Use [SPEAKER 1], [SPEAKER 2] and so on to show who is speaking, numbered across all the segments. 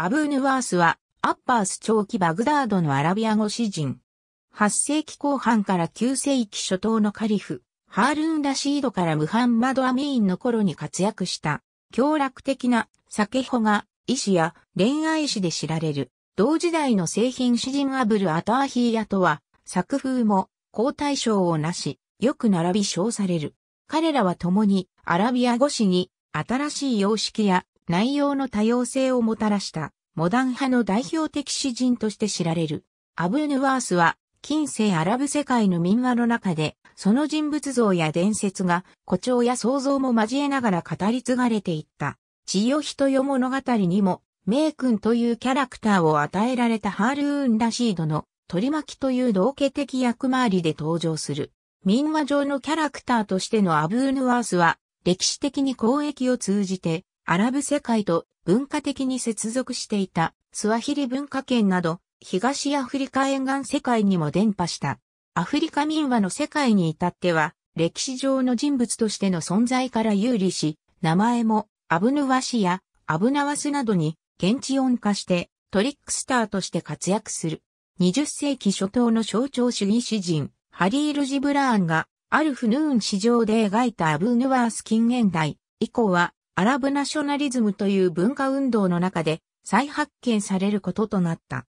[SPEAKER 1] アブーヌワースは、アッパース長期バグダードのアラビア語詩人。8世紀後半から9世紀初頭のカリフ、ハールン・ラシードからムハンマド・アミーンの頃に活躍した、強楽的な、酒穂が、医師や恋愛師で知られる、同時代の製品詩人アブル・アターヒーヤとは、作風も、皇太賞をなし、よく並び称される。彼らは共に、アラビア語詩に、新しい様式や内容の多様性をもたらしたモダン派の代表的詩人として知られる。アブ・ヌワースは近世アラブ世界の民話の中でその人物像や伝説が誇張や想像も交えながら語り継がれていった。千代人よ物語にも名君というキャラクターを与えられたハールーン・ラシードの取り巻きという同化的役回りで登場する。民話上のキャラクターとしてのアブーヌワースは歴史的に交易を通じてアラブ世界と文化的に接続していたスワヒリ文化圏など東アフリカ沿岸世界にも伝播した。アフリカ民話の世界に至っては歴史上の人物としての存在から有利し、名前もアブヌワシやアブナワスなどに現地音化してトリックスターとして活躍する。20世紀初頭の象徴主義詩人、ハリール・ジブラーンがアルフヌーン市場で描いたアブヌワース近現代以降はアラブナショナリズムという文化運動の中で再発見されることとなった。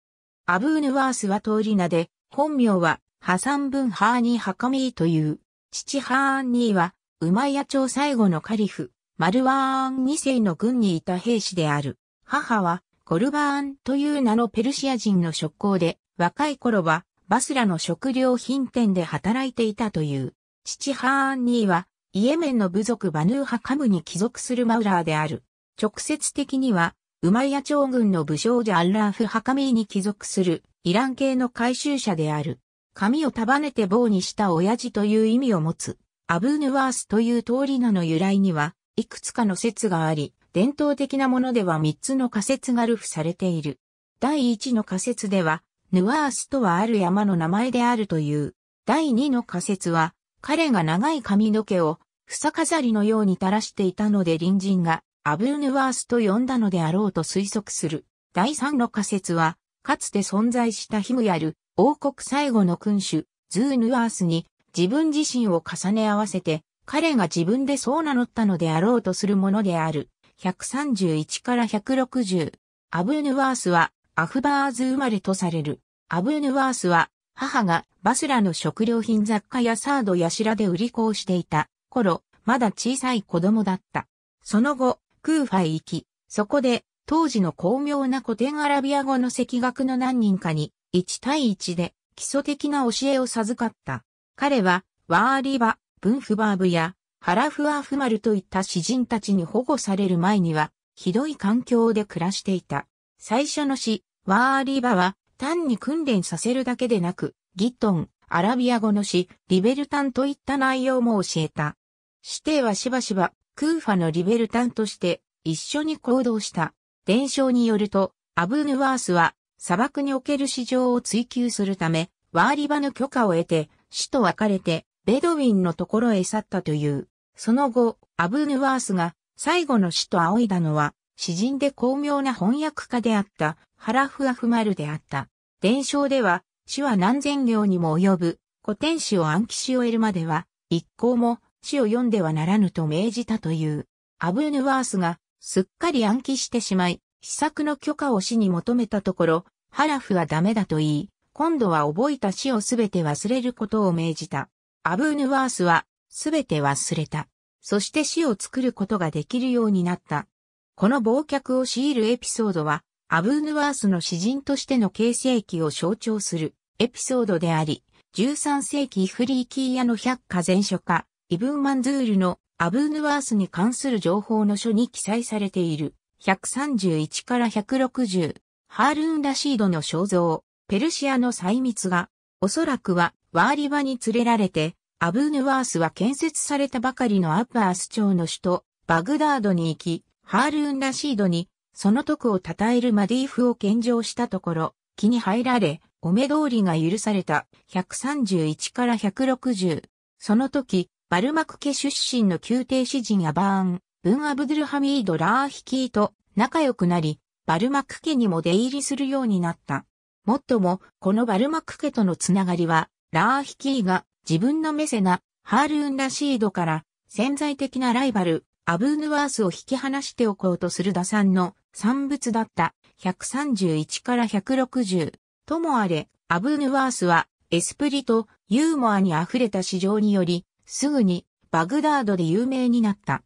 [SPEAKER 1] アブーヌワースは通り名で、本名はハサン・ブン・ハーニー・ハカミーという、父ハーンニーは、ウマイヤ朝最後のカリフ、マルワーン2世の軍にいた兵士である。母は、コルバーンという名のペルシア人の職工で、若い頃は、バスラの食料品店で働いていたという。父ハーンニーは、イエメンの部族バヌーハカムに帰属するマウラーである。直接的には、ウマイヤ朝軍の武将ジャアッラーフ・ハカミーに帰属するイラン系の回収者である。髪を束ねて棒にした親父という意味を持つ、アブーヌワースという通り名の由来には、いくつかの説があり、伝統的なものでは3つの仮説がルフされている。第1の仮説では、ヌワースとはある山の名前であるという。第2の仮説は、彼が長い髪の毛を、房飾りのように垂らしていたので隣人が、アブーヌワースと呼んだのであろうと推測する。第三の仮説は、かつて存在したヒムヤル、王国最後の君主、ズーヌワースに自分自身を重ね合わせて、彼が自分でそう名乗ったのであろうとするものである。131から160。アブーヌワースはアフバーズ生まれとされる。アブーヌワースは母がバスラの食料品雑貨やサードやしらで売り子をしていた頃、まだ小さい子供だった。その後、クーファへ行き、そこで当時の巧妙な古典アラビア語の赤学の何人かに1対1で基礎的な教えを授かった。彼はワーリバ、ブンフバーブやハラフアーフマルといった詩人たちに保護される前にはひどい環境で暮らしていた。最初の詩、ワーリバは単に訓練させるだけでなく、ギトン、アラビア語の詩、リベルタンといった内容も教えた。師弟はしばしば、クーファのリベルタンとして一緒に行動した。伝承によると、アブヌワースは砂漠における市場を追求するため、ワーリバの許可を得て、死と別れて、ベドウィンのところへ去ったという。その後、アブヌワースが最後の死と仰いだのは、詩人で巧妙な翻訳家であったハラフアフマルであった。伝承では、死は何千行にも及ぶ、古典死を暗記し終えるまでは、一行も死を読んではならぬと命じたという。アブヌワースが、すっかり暗記してしまい、試作の許可を死に求めたところ、ハラフはダメだと言い、今度は覚えた死をすべて忘れることを命じた。アブーヌワースは、すべて忘れた。そして死を作ることができるようになった。この忘却を強いるエピソードは、アブーヌワースの詩人としての形成期を象徴するエピソードであり、13世紀イフリーキーヤの百科全書家、イブン・マンズールのアブーヌワースに関する情報の書に記載されている131から160、ハールーン・ラシードの肖像、ペルシアの細密が、おそらくはワーリバに連れられて、アブーヌワースは建設されたばかりのアッバース町の首都、バグダードに行き、ハールーン・ラシードにその徳を称えるマディーフを献上したところ、気に入られ、お目通りが許された131から160。その時、バルマク家出身の宮廷詩人アバーン、ブン・アブドゥルハミード・ラーヒキーと仲良くなり、バルマク家にも出入りするようになった。もっとも、このバルマク家とのつながりは、ラーヒキーが自分のメセナ、ハールーン・ラシードから潜在的なライバル、アブーヌワースを引き離しておこうとする打算の産物だった131から160ともあれ、アブヌワースはエスプリとユーモアに溢れた市場により、すぐにバグダードで有名になった。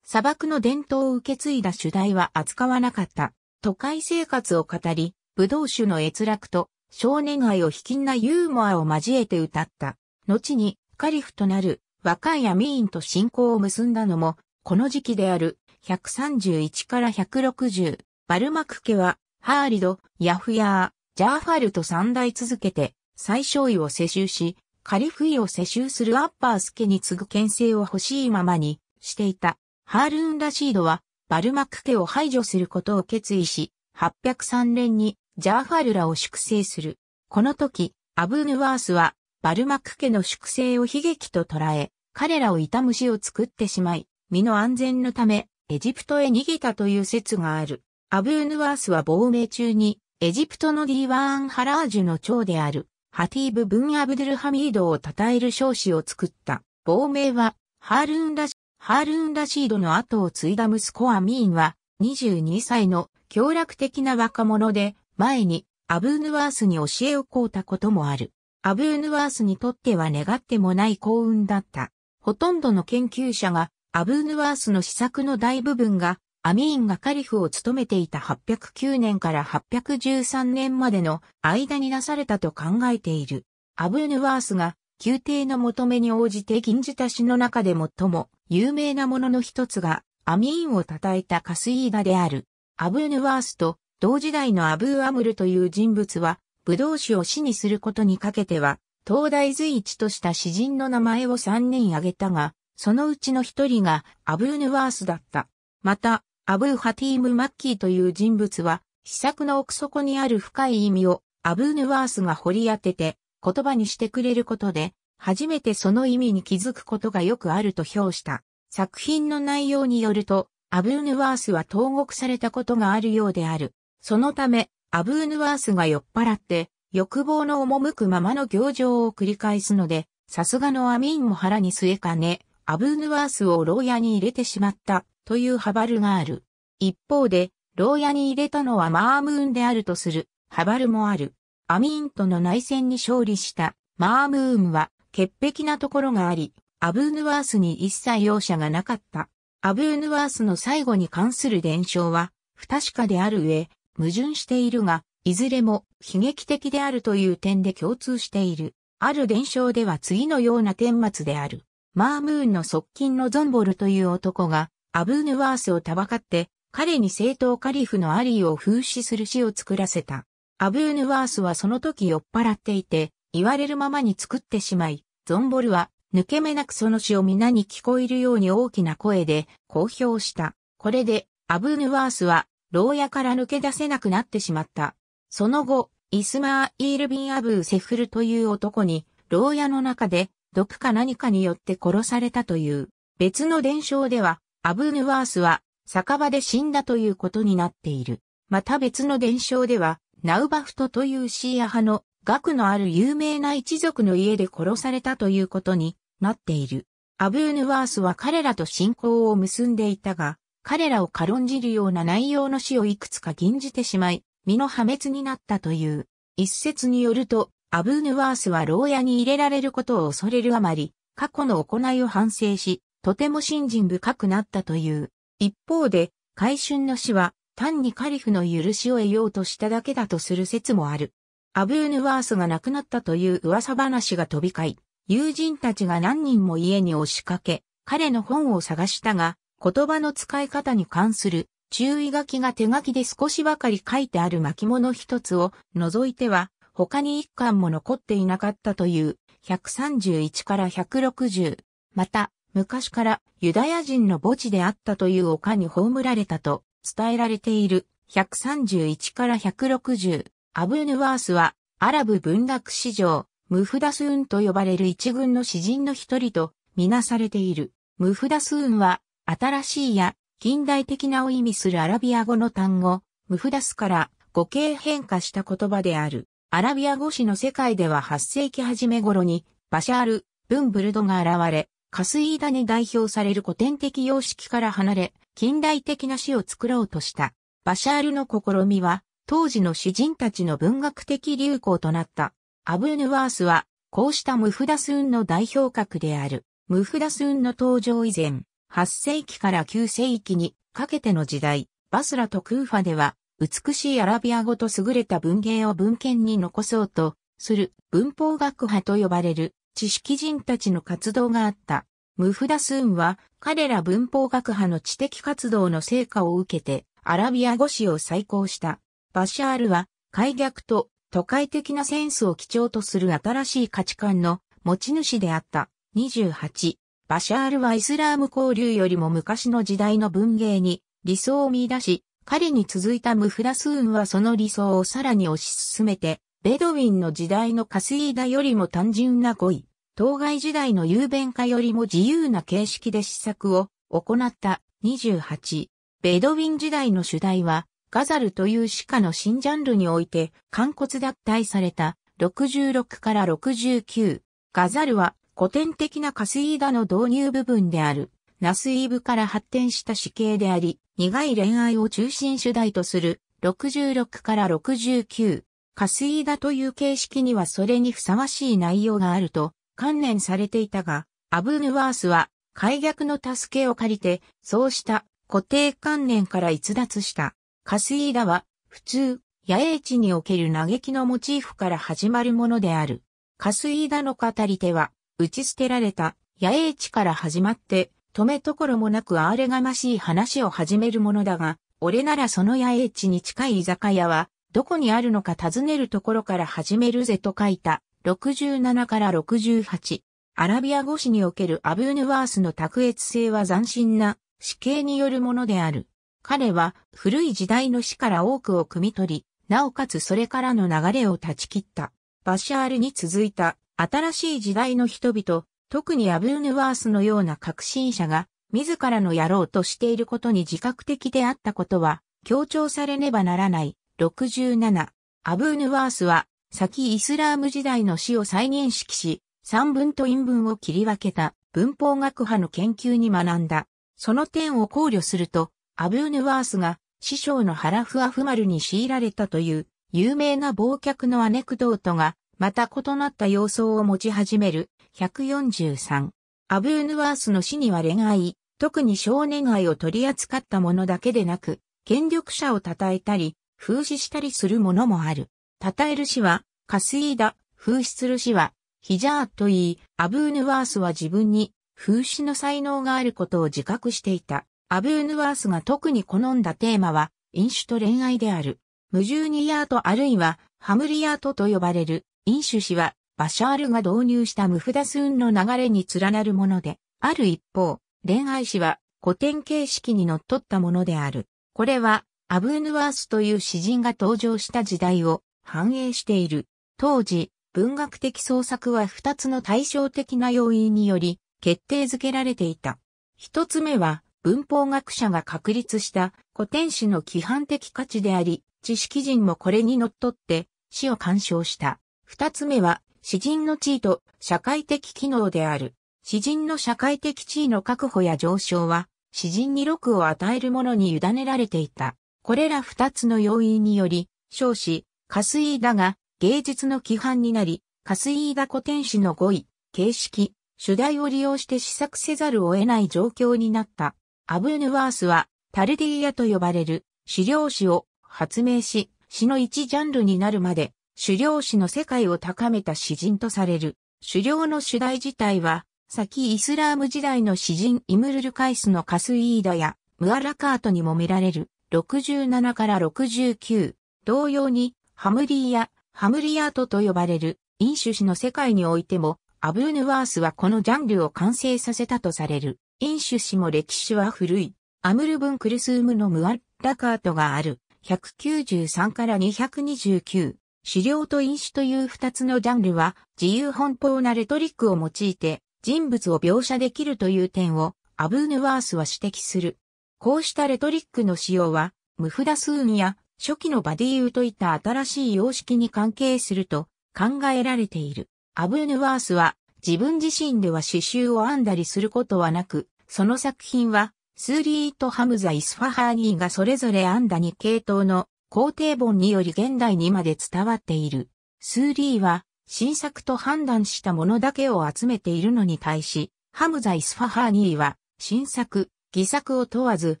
[SPEAKER 1] 砂漠の伝統を受け継いだ主題は扱わなかった。都会生活を語り、武道ウ酒の閲楽と少年愛を卑近なユーモアを交えて歌った。後にカリフとなる若いアミーンと信仰を結んだのも、この時期である131から160、バルマク家は、ハーリド、ヤフヤー、ジャーファルと三代続けて、最小位を世襲し、カリフイを世襲するアッパース家に次ぐ牽制を欲しいままにしていた。ハールーン・ラシードは、バルマク家を排除することを決意し、803年にジャーファルラを粛清する。この時、アブヌワースは、バルマク家の粛清を悲劇と捉え、彼らを痛虫を作ってしまい、身の安全のため、エジプトへ逃げたという説がある。アブーヌワースは亡命中に、エジプトのディーワーン・ハラージュの長である、ハティーブ・ブン・アブドゥル・ハミードを称える少子を作った。亡命は、ハールン・ラシハールン・ラシードの後を継いだ息子アミーンは、22歳の強楽的な若者で、前にアブーヌワースに教えをこうたこともある。アブーヌワースにとっては願ってもない幸運だった。ほとんどの研究者がアブーヌワースの試作の大部分が、アミーンがカリフを務めていた809年から813年までの間になされたと考えている。アブーヌワースが、宮廷の求めに応じて銀字足しの中で最も有名なものの一つが、アミーンを称えたカスイーダである。アブーヌワースと、同時代のアブーアムルという人物は、武道士を死にすることにかけては、東大随一とした詩人の名前を3人挙げたが、そのうちの一人がアブーヌワースだった。また、アブーハティーム・マッキーという人物は、施策の奥底にある深い意味をアブーヌワースが掘り当てて言葉にしてくれることで、初めてその意味に気づくことがよくあると評した。作品の内容によると、アブーヌワースは投獄されたことがあるようである。そのため、アブーヌワースが酔っ払って、欲望の赴くままの行情を繰り返すので、さすがのアミーンも腹に据えかね、アブーヌワースを牢屋に入れてしまったというハバルがある。一方で、牢屋に入れたのはマームーンであるとするハバルもある。アミーンとの内戦に勝利したマームーンは潔癖なところがあり、アブーヌワースに一切容赦がなかった。アブーヌワースの最後に関する伝承は不確かである上、矛盾しているが、いずれも悲劇的であるという点で共通している。ある伝承では次のような顛末である。マームーンの側近のゾンボルという男が、アブーヌワースをたばかって、彼に正当カリフのアリーを風刺する詩を作らせた。アブーヌワースはその時酔っ払っていて、言われるままに作ってしまい、ゾンボルは、抜け目なくその詩を皆に聞こえるように大きな声で、公表した。これで、アブーヌワースは、牢屋から抜け出せなくなってしまった。その後、イスマー・イール・ビン・アブー・セフルという男に、牢屋の中で毒か何かによって殺されたという。別の伝承では、アブヌワースは、酒場で死んだということになっている。また別の伝承では、ナウバフトというシーア派の額のある有名な一族の家で殺されたということになっている。アブーヌワースは彼らと信仰を結んでいたが、彼らを軽んじるような内容の死をいくつか禁じてしまい、身の破滅になったという。一説によると、アブーヌワースは牢屋に入れられることを恐れるあまり、過去の行いを反省し、とても信心深くなったという。一方で、海春の死は、単にカリフの許しを得ようとしただけだとする説もある。アブーヌワースが亡くなったという噂話が飛び交い、友人たちが何人も家に押しかけ、彼の本を探したが、言葉の使い方に関する注意書きが手書きで少しばかり書いてある巻物一つを除いては、他に一巻も残っていなかったという131から160。また、昔からユダヤ人の墓地であったという丘に葬られたと伝えられている131から160。アブヌワースはアラブ文学史上ムフダスーンと呼ばれる一軍の詩人の一人とみなされている。ムフダスーンは新しいや近代的なを意味するアラビア語の単語、ムフダスから語形変化した言葉である。アラビア語詞の世界では8世紀初め頃に、バシャール、ブンブルドが現れ、カスイーダに代表される古典的様式から離れ、近代的な詩を作ろうとした。バシャールの試みは、当時の詩人たちの文学的流行となった。アブヌワースは、こうしたムフダスーンの代表格である。ムフダスーンの登場以前、8世紀から9世紀にかけての時代、バスラとクーファでは、美しいアラビア語と優れた文芸を文献に残そうとする文法学派と呼ばれる知識人たちの活動があった。ムフダスーンは彼ら文法学派の知的活動の成果を受けてアラビア語史を再興した。バシャールは開逆と都会的なセンスを基調とする新しい価値観の持ち主であった。28。バシャールはイスラーム交流よりも昔の時代の文芸に理想を見出し、彼に続いたムフラスーンはその理想をさらに推し進めて、ベドウィンの時代のカスイーダよりも単純な語彙、当該時代の雄弁化よりも自由な形式で試作を行った28。ベドウィン時代の主題は、ガザルという鹿の新ジャンルにおいて、完骨脱退された66から69。ガザルは古典的なカスイーダの導入部分である、ナスイーブから発展した死刑であり、苦い恋愛を中心主題とする66から69、カスイーダという形式にはそれにふさわしい内容があると観念されていたが、アブヌワースは解逆の助けを借りて、そうした固定観念から逸脱した。カスイーダは普通、野営地における嘆きのモチーフから始まるものである。カスイーダの語り手は打ち捨てられた野営地から始まって止めところもなくあれがましい話を始めるものだが、俺ならその野営地に近い居酒屋は、どこにあるのか尋ねるところから始めるぜと書いた、67から68。アラビア語史におけるアブーヌワースの卓越性は斬新な死刑によるものである。彼は古い時代の死から多くを汲み取り、なおかつそれからの流れを断ち切った。バシャールに続いた新しい時代の人々、特にアブーヌワースのような革新者が自らのやろうとしていることに自覚的であったことは強調されねばならない。67。アブーヌワースは先イスラーム時代の死を再認識し、三文と陰文を切り分けた文法学派の研究に学んだ。その点を考慮すると、アブーヌワースが師匠のハラフアフマルに強いられたという有名な忘却のアネクドートが、また異なった様相を持ち始める143。アブーヌワースの死には恋愛、特に少年愛を取り扱ったものだけでなく、権力者を称えたり、風刺したりするものもある。称える死は、カスイーダ、風刺する死は、ヒジャーと言い、アブーヌワースは自分に風刺の才能があることを自覚していた。アブーヌワースが特に好んだテーマは、飲酒と恋愛である。ムジューニヤートあるいはハムリヤートと呼ばれる、飲酒死はバシャールが導入したムフダスンの流れに連なるもので、ある一方、恋愛史は古典形式にのっとったものである。これは、アブーヌワースという詩人が登場した時代を反映している。当時、文学的創作は二つの対照的な要因により決定づけられていた。一つ目は、文法学者が確立した古典史の規範的価値であり、知識人もこれに則っって詩を鑑賞した。二つ目は、詩人の地位と社会的機能である。詩人の社会的地位の確保や上昇は、詩人に禄を与えるものに委ねられていた。これら二つの要因により、少子、カスイーダが芸術の規範になり、カスイーダ古典史の語彙、形式、主題を利用して試作せざるを得ない状況になった。アブヌワースは、タルディーヤと呼ばれる、資料史を発明し、詩の一ジャンルになるまで、狩猟師の世界を高めた詩人とされる。狩猟の主題自体は、先イスラーム時代の詩人イムルルカイスのカスイーダやムアラカートにも見られる67から69。同様にハムリーやハムリアートと呼ばれる飲酒詩の世界においてもアブーヌワースはこのジャンルを完成させたとされる。飲酒詩も歴史は古い。アムルブン・クルスームのムアラカートがある。193から229。資料と飲酒という二つのジャンルは自由奔放なレトリックを用いて人物を描写できるという点をアブーヌワースは指摘する。こうしたレトリックの使用はムフダスーニや初期のバディーウといった新しい様式に関係すると考えられている。アブーヌワースは自分自身では刺繍を編んだりすることはなく、その作品はスーリーとハムザ・イスファハーニーがそれぞれ編んだ2系統の皇帝本により現代にまで伝わっている。スーリーは、新作と判断したものだけを集めているのに対し、ハムザ・イスファハーニーは、新作、偽作を問わず、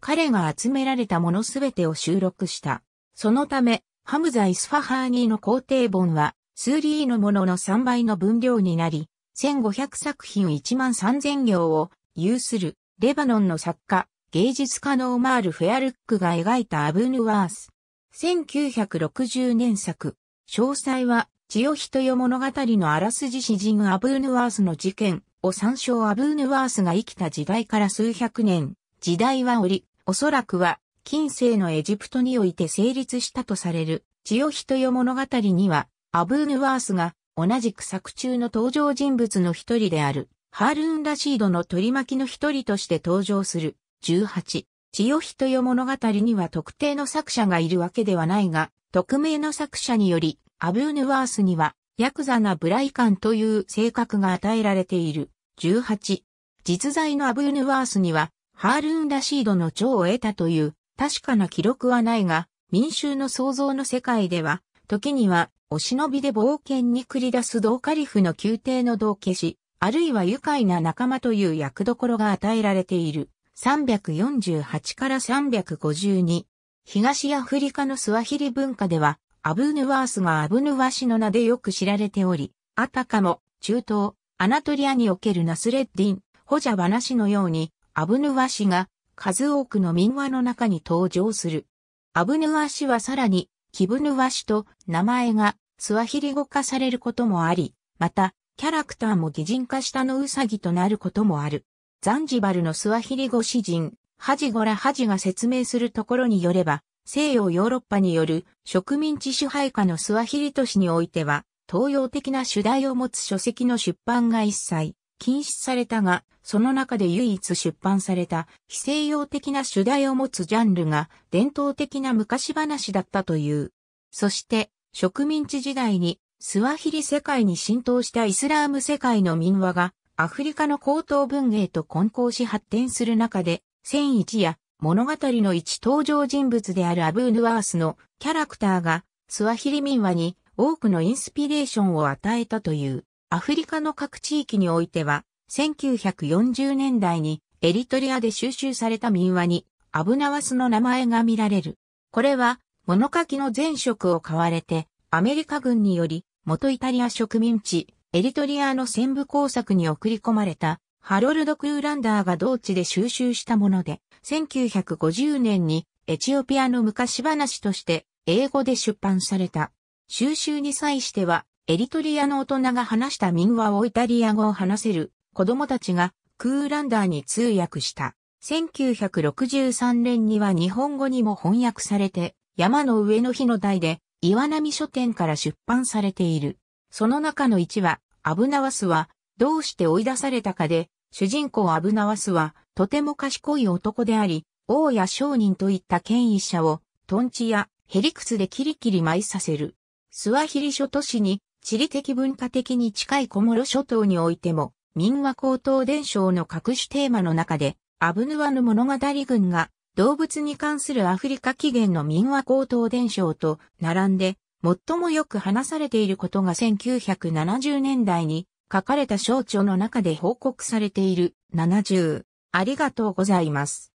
[SPEAKER 1] 彼が集められたものすべてを収録した。そのため、ハムザ・イスファハーニーの皇帝本は、スーリーのものの3倍の分量になり、1500作品1万3000行を有するレバノンの作家、芸術家のオマール・フェアルックが描いたアブヌワース、1960年作。詳細は、千代人よ物語のあらすじ詩人アブーヌワースの事件を参照アブーヌワースが生きた時代から数百年、時代は折、おそらくは、近世のエジプトにおいて成立したとされる、千代人よ物語には、アブーヌワースが、同じく作中の登場人物の一人である、ハールーン・ラシードの取り巻きの一人として登場する、18。千代日とよ物語には特定の作者がいるわけではないが、匿名の作者により、アブーヌワースには、ヤクザなブライカンという性格が与えられている。18。実在のアブーヌワースには、ハールーン・ラシードの長を得たという、確かな記録はないが、民衆の創造の世界では、時には、お忍びで冒険に繰り出す同カリフの宮廷の道化師、あるいは愉快な仲間という役どころが与えられている。348から352。東アフリカのスワヒリ文化では、アブヌワースがアブヌワシの名でよく知られており、あたかも、中東、アナトリアにおけるナスレッディン、ホジャバナシのように、アブヌワシが、数多くの民話の中に登場する。アブヌワシはさらに、キブヌワシと名前がスワヒリ語化されることもあり、また、キャラクターも擬人化したのウサギとなることもある。ザンジバルのスワヒリ語詩人、ハジゴラハジが説明するところによれば、西洋ヨーロッパによる植民地支配下のスワヒリ都市においては、東洋的な主題を持つ書籍の出版が一切禁止されたが、その中で唯一出版された非西洋的な主題を持つジャンルが伝統的な昔話だったという。そして、植民地時代にスワヒリ世界に浸透したイスラーム世界の民話がアフリカの高等文芸と混交し発展する中で、戦一や物語の一登場人物であるアブーヌワースのキャラクターがスワヒリ民話に多くのインスピレーションを与えたというアフリカの各地域においては1940年代にエリトリアで収集された民話にアブナワスの名前が見られる。これは物書きの前職を買われてアメリカ軍により元イタリア植民地エリトリアの戦部工作に送り込まれたハロルド・クーランダーが同地で収集したもので、1950年にエチオピアの昔話として英語で出版された。収集に際しては、エリトリアの大人が話した民話をイタリア語を話せる子供たちがクーランダーに通訳した。1963年には日本語にも翻訳されて、山の上の日の台で岩波書店から出版されている。その中の1話、アブナワスは、どうして追い出されたかで、主人公アブナワスは、とても賢い男であり、王や商人といった権威者を、トンチやヘリクツでキリキリ舞いさせる。スワヒリ諸都市に、地理的文化的に近い小諸諸島においても、民話高等伝承の各種テーマの中で、アブヌワヌ物語群が動物に関するアフリカ起源の民話高等伝承と並んで最もよく話されていることが1970年代に書かれた省庁の中で報告されている70。ありがとうございます。